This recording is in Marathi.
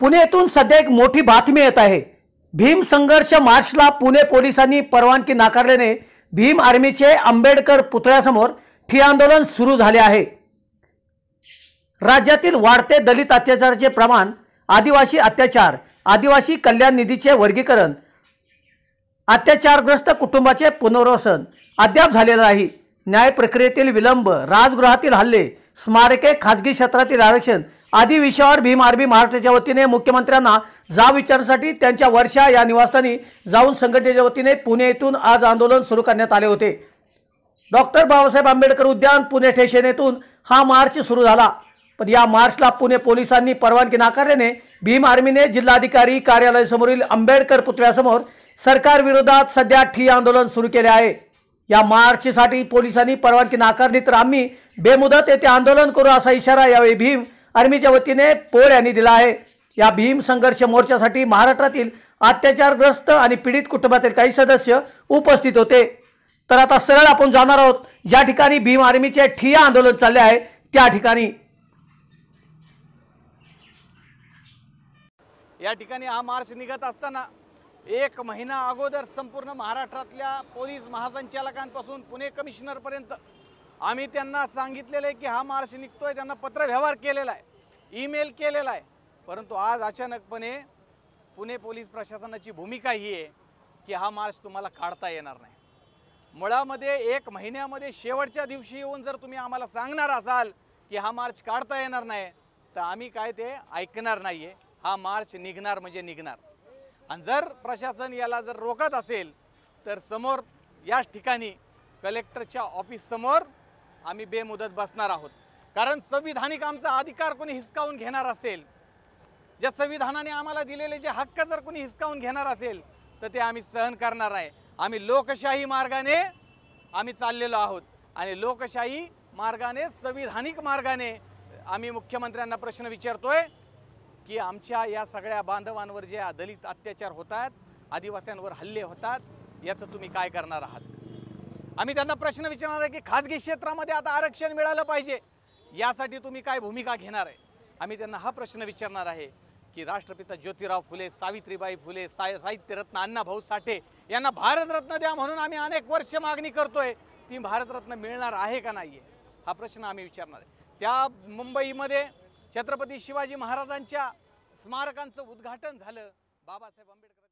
पुण्यातून सध्या एक मोठी बातमी येत आहे भीम संघर्ष मार्चला पुणे पोलिसांनी परवानगी नाकारल्याने भीम आर्मीचे आंबेडकर पुतळ्यासमोर ठिय आंदोलन सुरू झाले आहे राज्यातील वाढते दलित अत्याचाराचे प्रमाण आदिवासी अत्याचार आदिवासी कल्याण निधीचे वर्गीकरण अत्याचारग्रस्त कुटुंबाचे पुनर्वसन अद्याप झालेलं नाही न्याय प्रक्रियेतील विलंब राजगृहातील हल्ले स्मारके खाजगी क्षेत्रातील आरक्षण आदी विषयावर भीम आर्मी महाराष्ट्राच्या वतीने मुख्यमंत्र्यांना जाब विचारण्यासाठी त्यांच्या वर्षा या निवासस्थानी जाऊन संघटनेच्या वतीने पुणे येथून आज आंदोलन सुरू करण्यात आले होते डॉक्टर बाबासाहेब आंबेडकर उद्यान पुणे स्टेशन येथून हा मार्च सुरू झाला पण या मार्चला पुणे पोलिसांनी परवानगी नाकारल्याने भीम आर्मीने जिल्हाधिकारी कार्यालयासमोरील आंबेडकर पुतळ्यासमोर सरकारविरोधात सध्या ठिय आंदोलन सुरू केले आहे या मार्चसाठी पोलिसांनी परवानगी नाकारली तर आम्ही बेमुदत येथे आंदोलन करू असा इशारा यावेळी भीम आर्मीच्या वतीने पोळ यांनी दिला आहे या भीम संघर्ष मोर्चासाठी महाराष्ट्रातील अत्याचारग्रस्त आणि पीडित कुटुंबातील काही सदस्य उपस्थित होते तर आता सरळ आपण जाणार आहोत ज्या ठिकाणी भीम आर्मीचे ठिया आंदोलन चालले आहे त्या ठिकाणी या ठिकाणी हा मार्च निघत असताना एक महिना अगोदर संपूर्ण महाराष्ट्रातल्या पोलीस महासंचालकांपासून पुणे कमिशनरपर्यंत आम्ही त्यांना सांगितलेलं आहे की हा मार्च निघतोय त्यांना पत्र व्यवहार केलेला आहे ईमेल केलेला आहे परंतु आज अचानकपणे पुणे पोलीस प्रशासनाची भूमिका ही आहे की हा मार्च तुम्हाला काढता येणार नाही मुळामध्ये एक महिन्यामध्ये शेवटच्या दिवशी येऊन जर तुम्ही आम्हाला सांगणार असाल की हा मार्च काढता येणार नाही तर आम्ही काय ते ऐकणार नाही आहे हा मार्च निघणार म्हणजे निघणार आणि जर प्रशासन याला जर रोखत असेल तर समोर याच ठिकाणी कलेक्टरच्या ऑफिससमोर आम्ही बेमुदत बसणार आहोत कारण संविधानिक आमचा अधिकार कोणी हिसकावून घेणार असेल ज्या संविधानाने आम्हाला दिलेले जे हक्क जर कोणी हिसकावून घेणार असेल तर ते आम्ही सहन करणार आहे आम्ही लोकशाही मार्गाने आम्ही चाललेलो आहोत आणि लोकशाही मार्गाने संविधानिक मार्गाने आम्ही मुख्यमंत्र्यांना प्रश्न विचारतोय की आमच्या या सगळ्या बांधवांवर जे दलित अत्याचार होतात आदिवासींवर हल्ले होतात याचं तुम्ही काय करणार आहात आम्ही त्यांना प्रश्न विचारणार आहे की खाजगी क्षेत्रामध्ये आता आरक्षण मिळालं पाहिजे यासाठी तुम्ही काय भूमिका घेणार आहे आम्ही त्यांना हा प्रश्न विचारणार आहे की राष्ट्रपिता ज्योतिराव फुले सावित्रीबाई फुले साय साहित्यरत्न अण्णाभाऊ साठे यांना भारतरत्न द्या म्हणून आम्ही अनेक वर्ष मागणी करतोय ती भारतरत्न मिळणार आहे का नाही हा प्रश्न आम्ही विचारणार आहे त्या मुंबईमध्ये छत्रपती शिवाजी महाराजांच्या स्मारकांचं उद्घाटन झालं बाबासाहेब आंबेडकर